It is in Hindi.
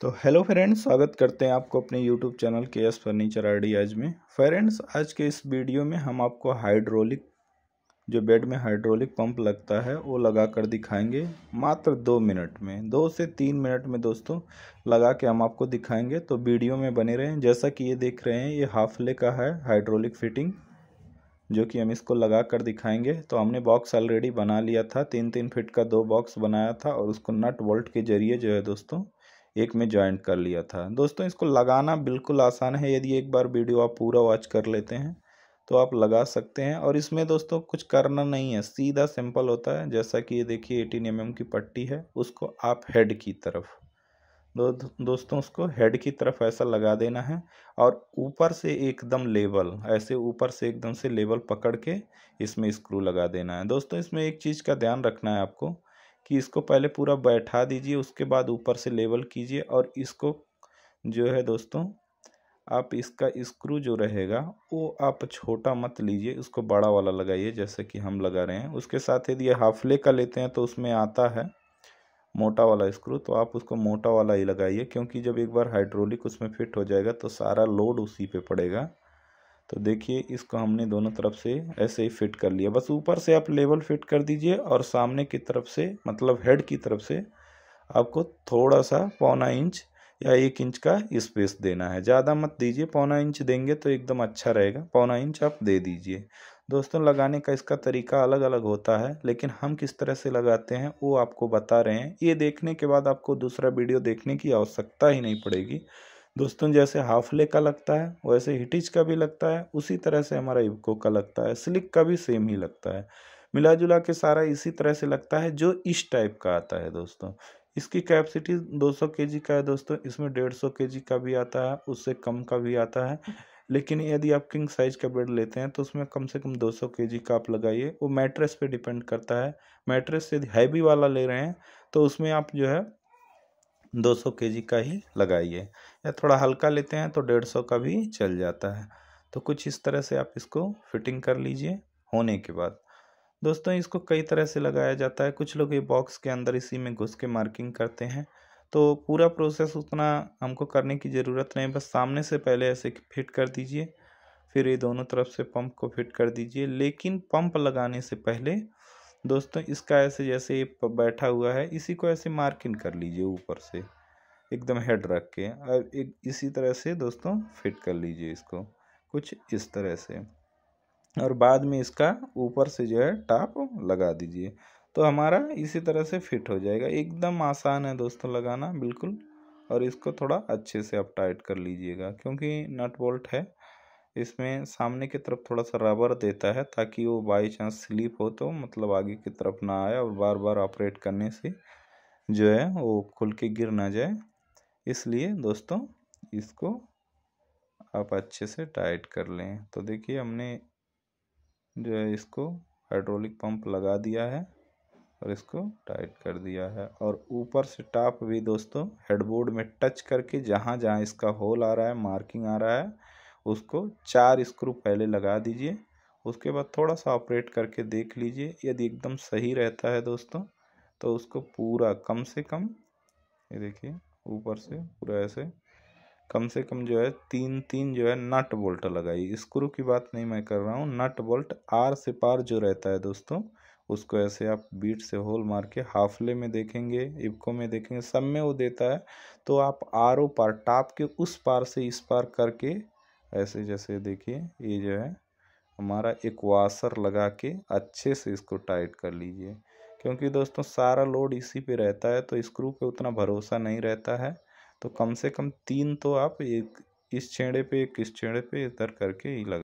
तो हेलो फ्रेंड्स स्वागत करते हैं आपको अपने यूट्यूब चैनल के एस फर्नीचर आइडियाज में फ्रेंड्स आज के इस वीडियो में हम आपको हाइड्रोलिक जो बेड में हाइड्रोलिक पंप लगता है वो लगा कर दिखाएंगे मात्र दो मिनट में दो से तीन मिनट में दोस्तों लगा के हम आपको दिखाएंगे तो वीडियो में बने रहें जैसा कि ये देख रहे हैं ये हाफले का है हाइड्रोलिक फिटिंग जो कि हम इसको लगा कर दिखाएंगे तो हमने बॉक्स ऑलरेडी बना लिया था तीन तीन फिट का दो बॉक्स बनाया था और उसको नट वोल्ट के जरिए जो है दोस्तों एक में ज्वाइंट कर लिया था दोस्तों इसको लगाना बिल्कुल आसान है यदि एक बार वीडियो आप पूरा वॉच कर लेते हैं तो आप लगा सकते हैं और इसमें दोस्तों कुछ करना नहीं है सीधा सिंपल होता है जैसा कि ये देखिए एटीन एम की पट्टी है उसको आप हेड की तरफ दो, दोस्तों उसको हेड की तरफ ऐसा लगा देना है और ऊपर से एकदम लेबल ऐसे ऊपर से एकदम से लेबल पकड़ के इसमें स्क्रू लगा देना है दोस्तों इसमें एक चीज़ का ध्यान रखना है आपको कि इसको पहले पूरा बैठा दीजिए उसके बाद ऊपर से लेवल कीजिए और इसको जो है दोस्तों आप इसका स्क्रू जो रहेगा वो आप छोटा मत लीजिए उसको बड़ा वाला लगाइए जैसे कि हम लगा रहे हैं उसके साथ यदि हाफले का लेते हैं तो उसमें आता है मोटा वाला स्क्रू तो आप उसको मोटा वाला ही लगाइए क्योंकि जब एक बार हाइड्रोलिक उसमें फिट हो जाएगा तो सारा लोड उसी पे पड़ेगा तो देखिए इसको हमने दोनों तरफ से ऐसे ही फिट कर लिया बस ऊपर से आप लेवल फिट कर दीजिए और सामने की तरफ से मतलब हेड की तरफ से आपको थोड़ा सा पौना इंच या एक इंच का स्पेस देना है ज़्यादा मत दीजिए पौना इंच देंगे तो एकदम अच्छा रहेगा पौना इंच आप दे दीजिए दोस्तों लगाने का इसका तरीका अलग अलग होता है लेकिन हम किस तरह से लगाते हैं वो आपको बता रहे हैं ये देखने के बाद आपको दूसरा वीडियो देखने की आवश्यकता ही नहीं पड़ेगी दोस्तों जैसे हाफले का लगता है वैसे हिटिच का भी लगता है उसी तरह से हमारा इवको का लगता है स्लिक का भी सेम ही लगता है मिला जुला के सारा इसी तरह से लगता है जो इस टाइप का आता है दोस्तों इसकी कैपेसिटी 200 केजी का है दोस्तों इसमें 150 केजी का भी आता है उससे कम का भी आता है लेकिन यदि आप किंग साइज का बेड लेते हैं तो उसमें कम से कम 200 केजी का आप लगाइए वो मैट्रेस पे डिपेंड करता है मैट्रेस यदि हैवी वाला ले रहे हैं तो उसमें आप जो है 200 केजी का ही लगाइए या थोड़ा हल्का लेते हैं तो 150 का भी चल जाता है तो कुछ इस तरह से आप इसको फिटिंग कर लीजिए होने के बाद दोस्तों इसको कई तरह से लगाया जाता है कुछ लोग ये बॉक्स के अंदर इसी में घुस के मार्किंग करते हैं तो पूरा प्रोसेस उतना हमको करने की ज़रूरत नहीं बस सामने से पहले ऐसे फिट कर दीजिए फिर ये दोनों तरफ से पंप को फिट कर दीजिए लेकिन पंप लगाने से पहले दोस्तों इसका ऐसे जैसे बैठा हुआ है इसी को ऐसे मार्किंग कर लीजिए ऊपर से एकदम हेड रख के अब एक इसी तरह से दोस्तों फिट कर लीजिए इसको कुछ इस तरह से और बाद में इसका ऊपर से जो है टाप लगा दीजिए तो हमारा इसी तरह से फिट हो जाएगा एकदम आसान है दोस्तों लगाना बिल्कुल और इसको थोड़ा अच्छे से आप टाइट कर लीजिएगा क्योंकि नट बोल्ट है इसमें सामने की तरफ थोड़ा सा रबर देता है ताकि वो बाई चांस स्लिप हो तो मतलब आगे की तरफ ना आए और बार बार ऑपरेट करने से जो है वो खुल के गिर ना जाए इसलिए दोस्तों इसको आप अच्छे से टाइट कर लें तो देखिए हमने जो है इसको हाइड्रोलिक पंप लगा दिया है और इसको टाइट कर दिया है और ऊपर से टॉप भी दोस्तों हेडबोर्ड में टच करके जहाँ जहाँ इसका होल आ रहा है मार्किंग आ रहा है उसको चार स्क्रू पहले लगा दीजिए उसके बाद थोड़ा सा ऑपरेट करके देख लीजिए यदि एकदम सही रहता है दोस्तों तो उसको पूरा कम से कम ये देखिए ऊपर से पूरा ऐसे कम से कम जो है तीन तीन जो है नट बोल्ट लगाइए स्क्रू की बात नहीं मैं कर रहा हूँ नट बोल्ट आर से पार जो रहता है दोस्तों उसको ऐसे आप बीट से होल मार के हाफले में देखेंगे इबको में देखेंगे सब में वो देता है तो आप आर ओ पार टाप के उस पार से इस पार करके ऐसे जैसे देखिए ये जो है हमारा एक वाशर लगा के अच्छे से इसको टाइट कर लीजिए क्योंकि दोस्तों सारा लोड इसी पे रहता है तो स्क्रू पे उतना भरोसा नहीं रहता है तो कम से कम तीन तो आप एक इस छेड़े पे एक इस छेड़े पे इधर करके ही लगा